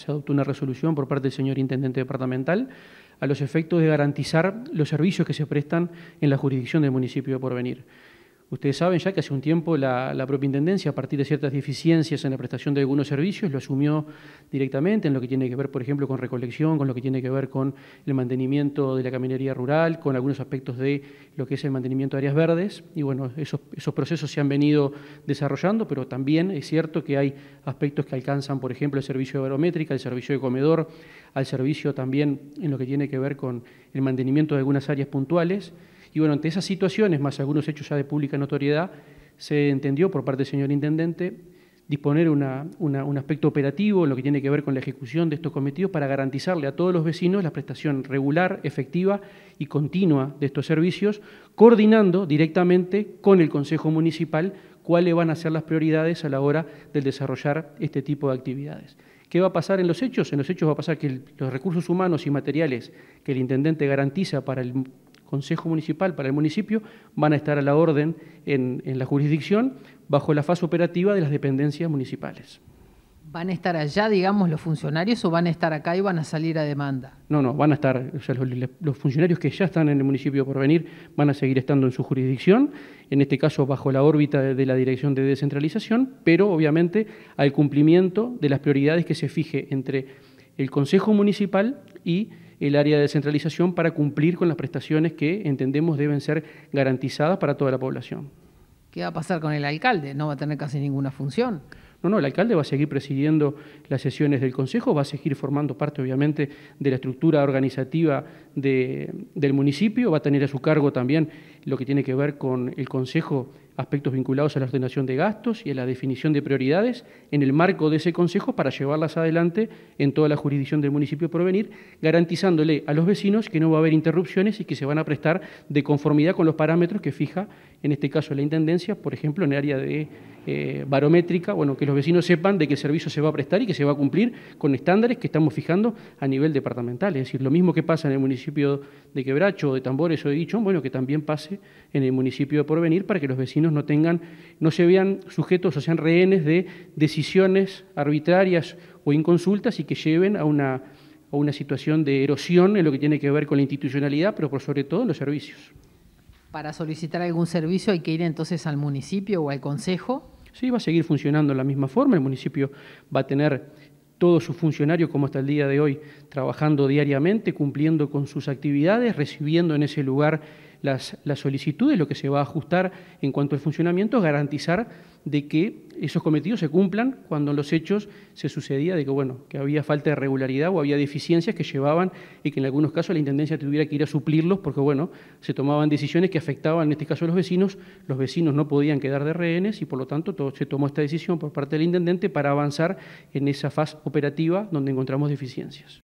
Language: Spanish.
se adoptó una resolución por parte del señor Intendente Departamental a los efectos de garantizar los servicios que se prestan en la jurisdicción del municipio de Porvenir. Ustedes saben ya que hace un tiempo la, propia Intendencia, a partir de ciertas deficiencias en la prestación de algunos servicios, lo asumió directamente en lo que tiene que ver, por ejemplo, con recolección, con lo que tiene que ver con el mantenimiento de la caminería rural, con algunos aspectos de lo que es el mantenimiento de áreas verdes. Y bueno, esos procesos se han venido desarrollando, pero también es cierto que hay aspectos que alcanzan, por ejemplo, el servicio de barométrica, el servicio de comedor, al servicio también en lo que tiene que ver con el mantenimiento de algunas áreas puntuales. Y bueno, ante esas situaciones, más algunos hechos ya de pública notoriedad, se entendió por parte del señor Intendente disponer un aspecto operativo en lo que tiene que ver con la ejecución de estos cometidos para garantizarle a todos los vecinos la prestación regular, efectiva y continua de estos servicios, coordinando directamente con el Consejo Municipal cuáles van a ser las prioridades a la hora del desarrollar este tipo de actividades. ¿Qué va a pasar en los hechos? En los hechos va a pasar que los recursos humanos y materiales que el intendente garantiza para el Consejo Municipal para el municipio van a estar a la orden en, la jurisdicción bajo la fase operativa de las dependencias municipales. ¿Van a estar allá, digamos, los funcionarios o van a estar acá y van a salir a demanda? No, no, van a estar, o sea, los, funcionarios que ya están en el municipio por venir van a seguir estando en su jurisdicción, en este caso bajo la órbita de, de la Dirección de Descentralización, pero obviamente al cumplimiento de las prioridades que se fije entre el Consejo Municipal y el área de descentralización para cumplir con las prestaciones que entendemos deben ser garantizadas para toda la población. ¿Qué va a pasar con el alcalde? No va a tener casi ninguna función. No, no, el alcalde va a seguir presidiendo las sesiones del Consejo, va a seguir formando parte, obviamente, de la estructura organizativa del municipio, va a tener a su cargo también lo que tiene que ver con el Consejo aspectos vinculados a la ordenación de gastos y a la definición de prioridades en el marco de ese Consejo para llevarlas adelante en toda la jurisdicción del municipio de Provenir, garantizándole a los vecinos que no va a haber interrupciones y que se van a prestar de conformidad con los parámetros que fija, en este caso, la Intendencia, por ejemplo, en el área de eh, barométrica, bueno, que los vecinos sepan de qué servicio se va a prestar y que se va a cumplir con estándares que estamos fijando a nivel departamental. Es decir, lo mismo que pasa en el municipio de Quebracho, de Tambores o de Dichón, bueno, que también pase en el municipio de Porvenir para que los vecinos no tengan, no se vean sujetos o sean rehenes de decisiones arbitrarias o inconsultas y que lleven a una, a una situación de erosión en lo que tiene que ver con la institucionalidad, pero por sobre todo en los servicios. Para solicitar algún servicio hay que ir entonces al municipio o al consejo. Sí, va a seguir funcionando de la misma forma. El municipio va a tener todos sus funcionarios, como hasta el día de hoy, trabajando diariamente, cumpliendo con sus actividades, recibiendo en ese lugar las, solicitudes, lo que se va a ajustar en cuanto al funcionamiento es garantizar de que esos cometidos se cumplan cuando en los hechos se sucedía de que, bueno, que había falta de regularidad o había deficiencias que llevaban y que en algunos casos la Intendencia tuviera que ir a suplirlos porque, bueno, se tomaban decisiones que afectaban, en este caso, a los vecinos, los vecinos no podían quedar de rehenes y, por lo tanto, se tomó esta decisión por parte del Intendente para avanzar en esa fase operativa donde encontramos deficiencias.